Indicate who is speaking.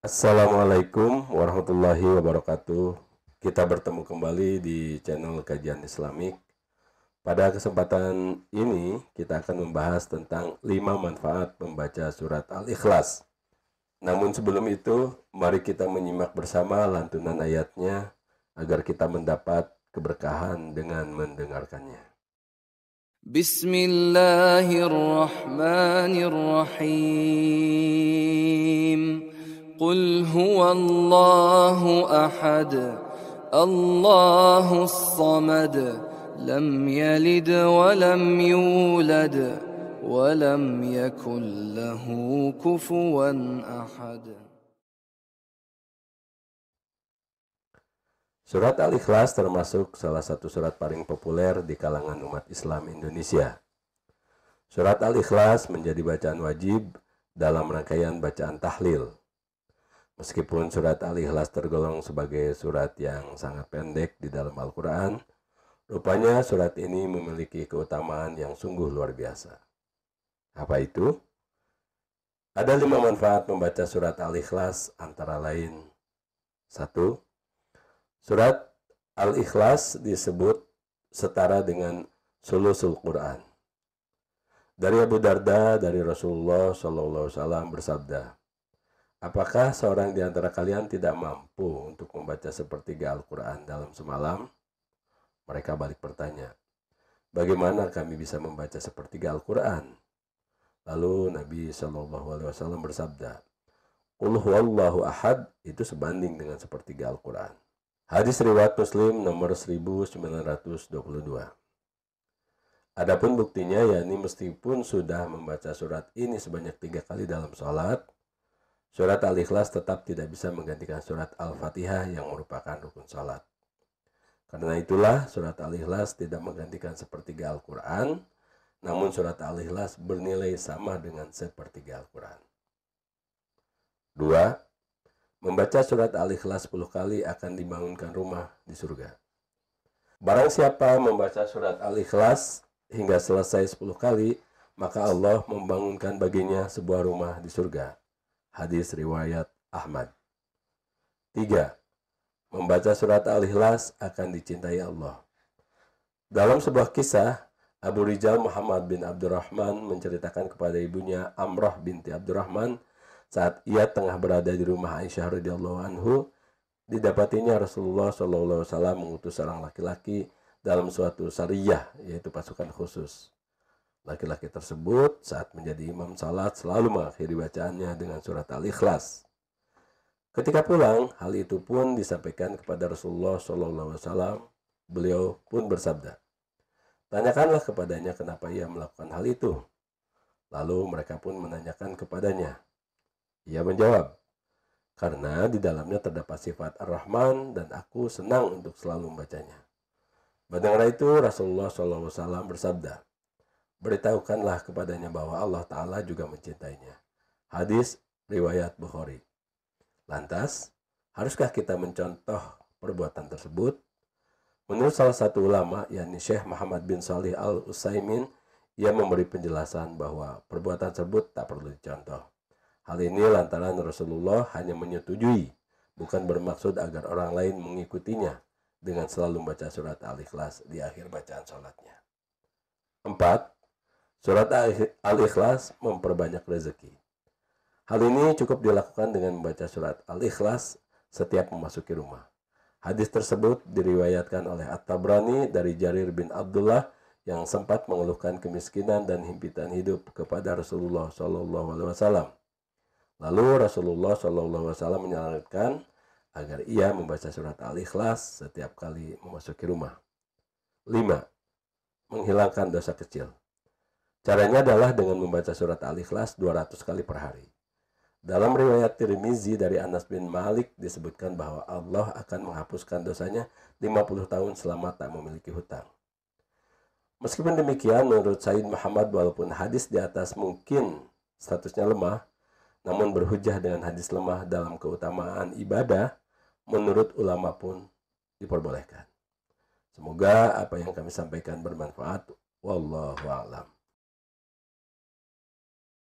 Speaker 1: Assalamualaikum warahmatullahi wabarakatuh. Kita bertemu kembali di channel Kajian Islamik. Pada kesempatan ini kita akan membahas tentang 5 manfaat membaca surat Al-Ikhlas. Namun sebelum itu, mari kita menyimak bersama lantunan ayatnya agar kita mendapat keberkahan dengan mendengarkannya. Bismillahirrahmanirrahim. قل هو الله احد الله الصمد لم يلد ولم يولد ولم يكن له كفوا احد Surat Al-Ikhlas termasuk salah satu surat paling populer di kalangan umat Islam Indonesia. Surat Al-Ikhlas menjadi bacaan wajib dalam rangkaian bacaan tahlil. Meskipun surat Al-Ikhlas tergolong sebagai surat yang sangat pendek di dalam Al-Quran, rupanya surat ini memiliki keutamaan yang sungguh luar biasa. Apa itu? Ada lima manfaat membaca surat Al-Ikhlas antara lain. Satu, surat Al-Ikhlas disebut setara dengan sulusul Quran. Dari Abu Darda, dari Rasulullah SAW bersabda, Apakah seorang di antara kalian tidak mampu untuk membaca sepertiga Al-Quran dalam semalam? Mereka balik bertanya, bagaimana kami bisa membaca sepertiga Al-Quran? Lalu Nabi Shallallahu Alaihi Wasallam bersabda, Qul huwallahu ahad itu sebanding dengan sepertiga Al-Quran. Hadis riwayat Muslim nomor 1922. Adapun buktinya yakni meskipun sudah membaca surat ini sebanyak tiga kali dalam sholat, Surat Al-Ikhlas tetap tidak bisa menggantikan surat Al-Fatihah yang merupakan rukun salat. Karena itulah surat Al-Ikhlas tidak menggantikan sepertiga Al-Quran, namun surat Al-Ikhlas bernilai sama dengan sepertiga Al-Quran. 2. Membaca surat Al-Ikhlas 10 kali akan dibangunkan rumah di surga. Barang siapa membaca surat Al-Ikhlas hingga selesai 10 kali, maka Allah membangunkan baginya sebuah rumah di surga. Hadis riwayat Ahmad. 3. Membaca surat Al-Ikhlas akan dicintai Allah. Dalam sebuah kisah, Abu Rijal Muhammad bin Abdurrahman menceritakan kepada ibunya Amrah binti Abdurrahman saat ia tengah berada di rumah Aisyah radhiyallahu anhu didapatinya Rasulullah SAW mengutus seorang laki-laki dalam suatu syariah, yaitu pasukan khusus. Laki-laki tersebut saat menjadi imam salat selalu mengakhiri bacaannya dengan surat Al-Ikhlas. Ketika pulang, hal itu pun disampaikan kepada Rasulullah SAW. Beliau pun bersabda, Tanyakanlah kepadanya kenapa ia melakukan hal itu. Lalu mereka pun menanyakan kepadanya. Ia menjawab, karena di dalamnya terdapat sifat Ar-Rahman dan aku senang untuk selalu membacanya. Mendengar itu Rasulullah SAW bersabda, beritahukanlah kepadanya bahwa Allah Ta'ala juga mencintainya. Hadis riwayat Bukhari. Lantas, haruskah kita mencontoh perbuatan tersebut? Menurut salah satu ulama, yakni Syekh Muhammad bin Salih al Utsaimin, ia memberi penjelasan bahwa perbuatan tersebut tak perlu dicontoh. Hal ini lantaran Rasulullah hanya menyetujui, bukan bermaksud agar orang lain mengikutinya dengan selalu membaca surat Al-Ikhlas di akhir bacaan sholatnya. 4. Surat Al-Ikhlas memperbanyak rezeki. Hal ini cukup dilakukan dengan membaca surat Al-Ikhlas setiap memasuki rumah. Hadis tersebut diriwayatkan oleh At-Tabrani dari Jarir bin Abdullah yang sempat mengeluhkan kemiskinan dan himpitan hidup kepada Rasulullah SAW. Lalu Rasulullah SAW menyarankan agar ia membaca surat Al-Ikhlas setiap kali memasuki rumah. 5. Menghilangkan dosa kecil. Caranya adalah dengan membaca surat Al-Ikhlas 200 kali per hari. Dalam riwayat Tirmizi dari Anas bin Malik disebutkan bahwa Allah akan menghapuskan dosanya 50 tahun selama tak memiliki hutang. Meskipun demikian, menurut Said Muhammad walaupun hadis di atas mungkin statusnya lemah, namun berhujah dengan hadis lemah dalam keutamaan ibadah, menurut ulama pun diperbolehkan. Semoga apa yang kami sampaikan bermanfaat. Wallahu a'lam.